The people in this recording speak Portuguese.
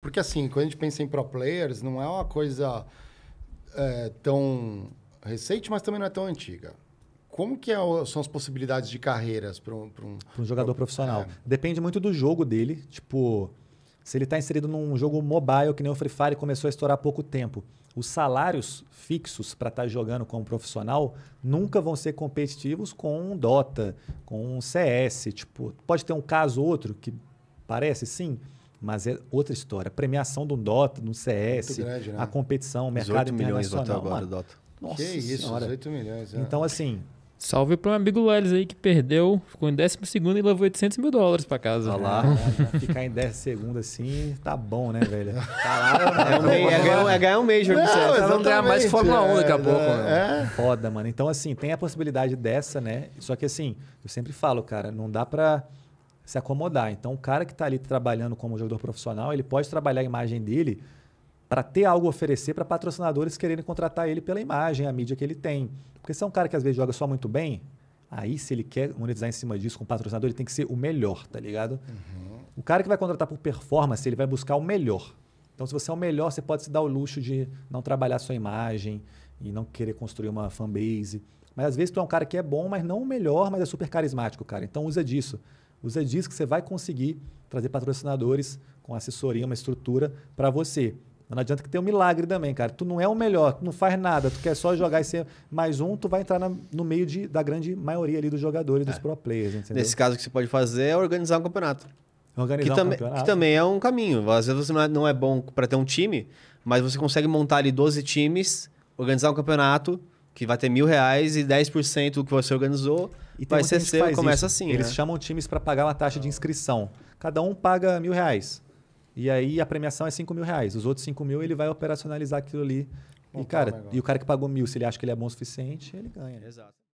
Porque assim, quando a gente pensa em pro players, não é uma coisa é, tão recente, mas também não é tão antiga. Como que é, são as possibilidades de carreiras para um, um, um, jogador profissional? É. Depende muito do jogo dele. Tipo, se ele está inserido num jogo mobile, que nem o Free Fire começou a estourar há pouco tempo, os salários fixos para estar tá jogando como profissional nunca vão ser competitivos com um Dota, com um CS. Tipo, pode ter um caso ou outro que parece sim, mas é outra história. A premiação do Dota, no CS, grande, né? a competição, o mercado internacional. milhões agora, Mano, Dota. Nossa que isso, senhora. 18 milhões. É. Então, assim... Salve para o amigo Lelis aí que perdeu, ficou em décimo segundo e levou 800 mil dólares para casa. Olha lá, é, né? ficar em décimo segundo assim, tá bom, né, velho? Caralho, tá né? é, um é, ganhar, é ganhar um mês, jogo não, não ganhar mais Fórmula 1 daqui a é, pouco. É. Né? é. Foda, mano. Então, assim, tem a possibilidade dessa, né? Só que, assim, eu sempre falo, cara, não dá para se acomodar. Então, o cara que está ali trabalhando como jogador profissional, ele pode trabalhar a imagem dele para ter algo a oferecer para patrocinadores quererem contratar ele pela imagem, a mídia que ele tem. Porque se é um cara que às vezes joga só muito bem, aí se ele quer monetizar em cima disso com o patrocinador, ele tem que ser o melhor, tá ligado? Uhum. O cara que vai contratar por performance, ele vai buscar o melhor. Então, se você é o melhor, você pode se dar o luxo de não trabalhar sua imagem e não querer construir uma fanbase. Mas às vezes tu é um cara que é bom, mas não o melhor, mas é super carismático, cara. Então usa disso. Usa disso que você vai conseguir trazer patrocinadores com assessoria, uma estrutura para você. Não adianta que tenha um milagre também, cara. Tu não é o melhor, tu não faz nada, tu quer só jogar e ser mais um, tu vai entrar na, no meio de, da grande maioria ali dos jogadores, é. dos pro players, entendeu? Nesse caso, o que você pode fazer é organizar um campeonato. Organizar que, um tam campeonato. que também é um caminho. Às vezes você não é, é bom para ter um time, mas você consegue montar ali 12 times, organizar um campeonato que vai ter mil reais e 10% do que você organizou e vai ser seu e começa isso. assim. Eles né? chamam times para pagar uma taxa de inscrição. Cada um paga mil reais. E aí a premiação é cinco mil reais. Os outros cinco mil ele vai operacionalizar aquilo ali. Bom, e, cara, e o cara que pagou mil, se ele acha que ele é bom o suficiente, ele ganha. Exato.